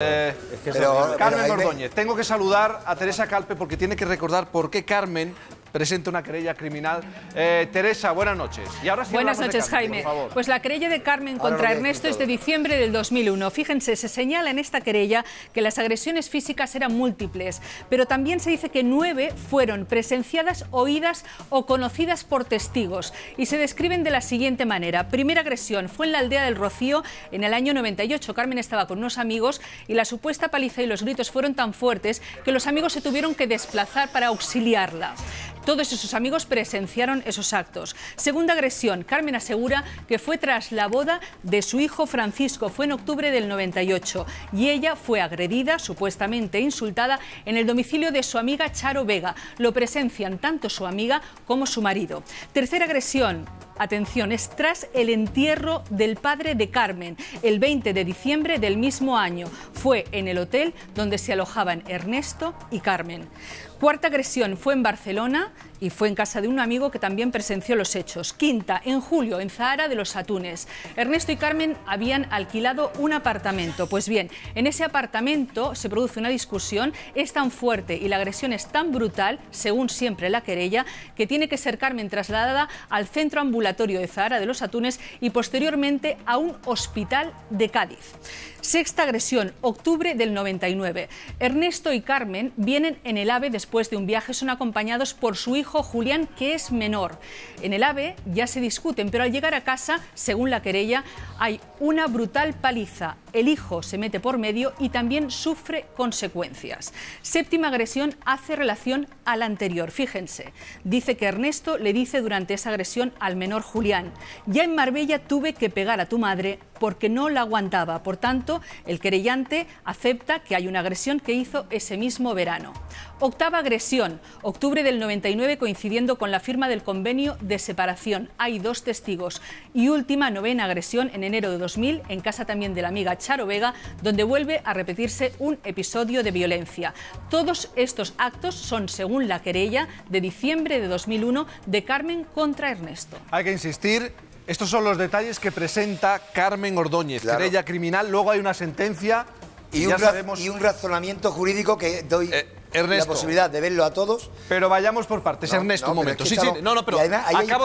Eh, Carmen Ordóñez, tengo que saludar a Teresa Calpe porque tiene que recordar por qué Carmen presenta una querella criminal. Eh, Teresa, buenas noches. Y ahora sí buenas noches, Jaime. Pues la querella de Carmen contra Ernesto es de diciembre del 2001. Fíjense, se señala en esta querella que las agresiones físicas eran múltiples, pero también se dice que nueve fueron presenciadas, oídas o conocidas por testigos. Y se describen de la siguiente manera. Primera agresión fue en la aldea del Rocío en el año 98. Carmen estaba con unos amigos y la supuesta paliza y los gritos fueron tan fuertes que los amigos se tuvieron que desplazar para auxiliarla. Todos esos amigos presenciaron esos actos. Segunda agresión, Carmen asegura que fue tras la boda de su hijo Francisco, fue en octubre del 98, y ella fue agredida, supuestamente insultada, en el domicilio de su amiga Charo Vega. Lo presencian tanto su amiga como su marido. Tercera agresión, atención, es tras el entierro del padre de Carmen, el 20 de diciembre del mismo año fue en el hotel donde se alojaban Ernesto y Carmen. Cuarta agresión fue en Barcelona y fue en casa de un amigo que también presenció los hechos. Quinta, en julio, en Zahara de los Atunes. Ernesto y Carmen habían alquilado un apartamento. Pues bien, en ese apartamento se produce una discusión, es tan fuerte y la agresión es tan brutal, según siempre la querella, que tiene que ser Carmen trasladada al centro ambulatorio de Zahara de los Atunes y posteriormente a un hospital de Cádiz. Sexta agresión, octubre del 99. Ernesto y Carmen vienen en el AVE después de un viaje, son acompañados por su hijo Julián, que es menor. En el AVE ya se discuten, pero al llegar a casa, según la querella, hay una brutal paliza. El hijo se mete por medio y también sufre consecuencias. Séptima agresión hace relación a la anterior, fíjense. Dice que Ernesto le dice durante esa agresión al menor Julián, ya en Marbella tuve que pegar a tu madre porque no la aguantaba. Por tanto, el querellante acepta que hay una agresión que hizo ese mismo verano. Octava agresión, octubre del 99 coincidiendo con la firma del convenio de separación. Hay dos testigos. Y última, novena agresión en enero de 2000 en casa también de la amiga Charo Vega, donde vuelve a repetirse un episodio de violencia. Todos estos actos son, según la querella de diciembre de 2001 de Carmen contra Ernesto. Hay que insistir estos son los detalles que presenta Carmen Ordóñez, la criminal, luego hay una sentencia y, un, y un, razonamiento jurídico que doy eh, la posibilidad de verlo a todos. Pero vayamos por partes, Ernesto, un momento. sí, sí, no, no, pero